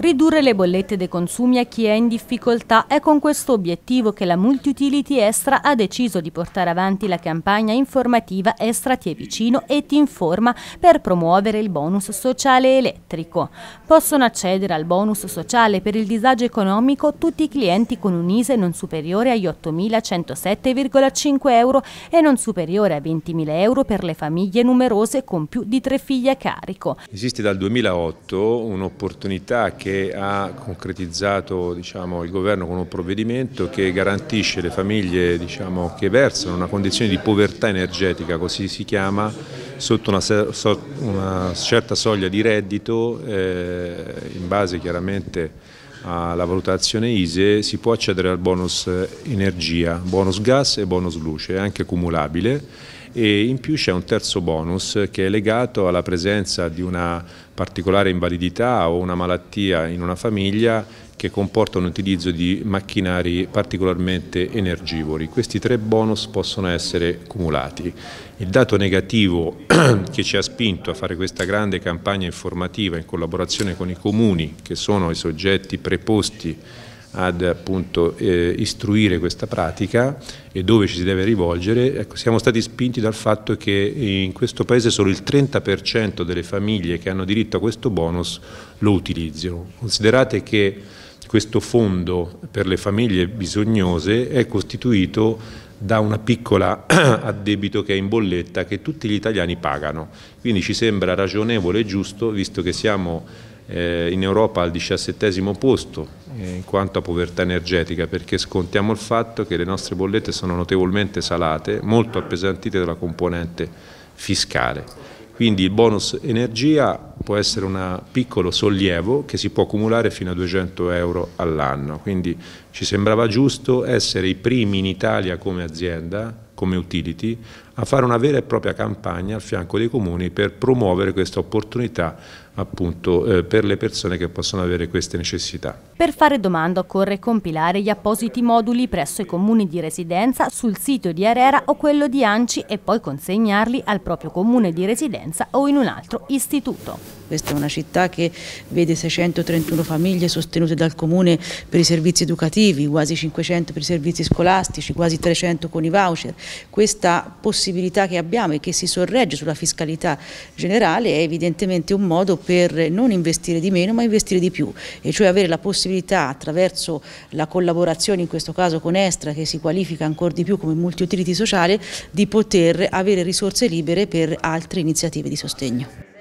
Ridurre le bollette dei consumi a chi è in difficoltà è con questo obiettivo che la Multiutility Extra ha deciso di portare avanti la campagna informativa Extra ti è vicino e ti informa per promuovere il bonus sociale elettrico. Possono accedere al bonus sociale per il disagio economico tutti i clienti con un ISE non superiore agli 8.107,5 euro e non superiore a 20.000 euro per le famiglie numerose con più di tre figli a carico. Esiste dal 2008 un'opportunità che che ha concretizzato diciamo, il governo con un provvedimento che garantisce le famiglie diciamo, che versano una condizione di povertà energetica, così si chiama, sotto una, una certa soglia di reddito eh, in base chiaramente alla valutazione ISE si può accedere al bonus energia, bonus gas e bonus luce, è anche cumulabile e in più c'è un terzo bonus che è legato alla presenza di una particolare invalidità o una malattia in una famiglia che comporta un utilizzo di macchinari particolarmente energivori. Questi tre bonus possono essere cumulati. Il dato negativo che ci ha spinto a fare questa grande campagna informativa in collaborazione con i comuni, che sono i soggetti preposti ad appunto, eh, istruire questa pratica e dove ci si deve rivolgere, ecco, siamo stati spinti dal fatto che in questo paese solo il 30% delle famiglie che hanno diritto a questo bonus lo utilizzano. Considerate che questo fondo per le famiglie bisognose è costituito da una piccola addebito che è in bolletta che tutti gli italiani pagano. Quindi ci sembra ragionevole e giusto, visto che siamo eh, in Europa al diciassettesimo posto eh, in quanto a povertà energetica, perché scontiamo il fatto che le nostre bollette sono notevolmente salate, molto appesantite dalla componente fiscale. Quindi il bonus energia può essere un piccolo sollievo che si può accumulare fino a 200 euro all'anno. Quindi ci sembrava giusto essere i primi in Italia come azienda, come utility, a fare una vera e propria campagna al fianco dei comuni per promuovere questa opportunità appunto eh, per le persone che possono avere queste necessità. Per fare domanda occorre compilare gli appositi moduli presso i comuni di residenza sul sito di Arera o quello di Anci e poi consegnarli al proprio comune di residenza o in un altro istituto. Questa è una città che vede 631 famiglie sostenute dal comune per i servizi educativi, quasi 500 per i servizi scolastici, quasi 300 con i voucher. Questa possibilità possibilità che abbiamo e che si sorregge sulla fiscalità generale è evidentemente un modo per non investire di meno ma investire di più e cioè avere la possibilità attraverso la collaborazione in questo caso con Estra che si qualifica ancora di più come multiutility sociale di poter avere risorse libere per altre iniziative di sostegno.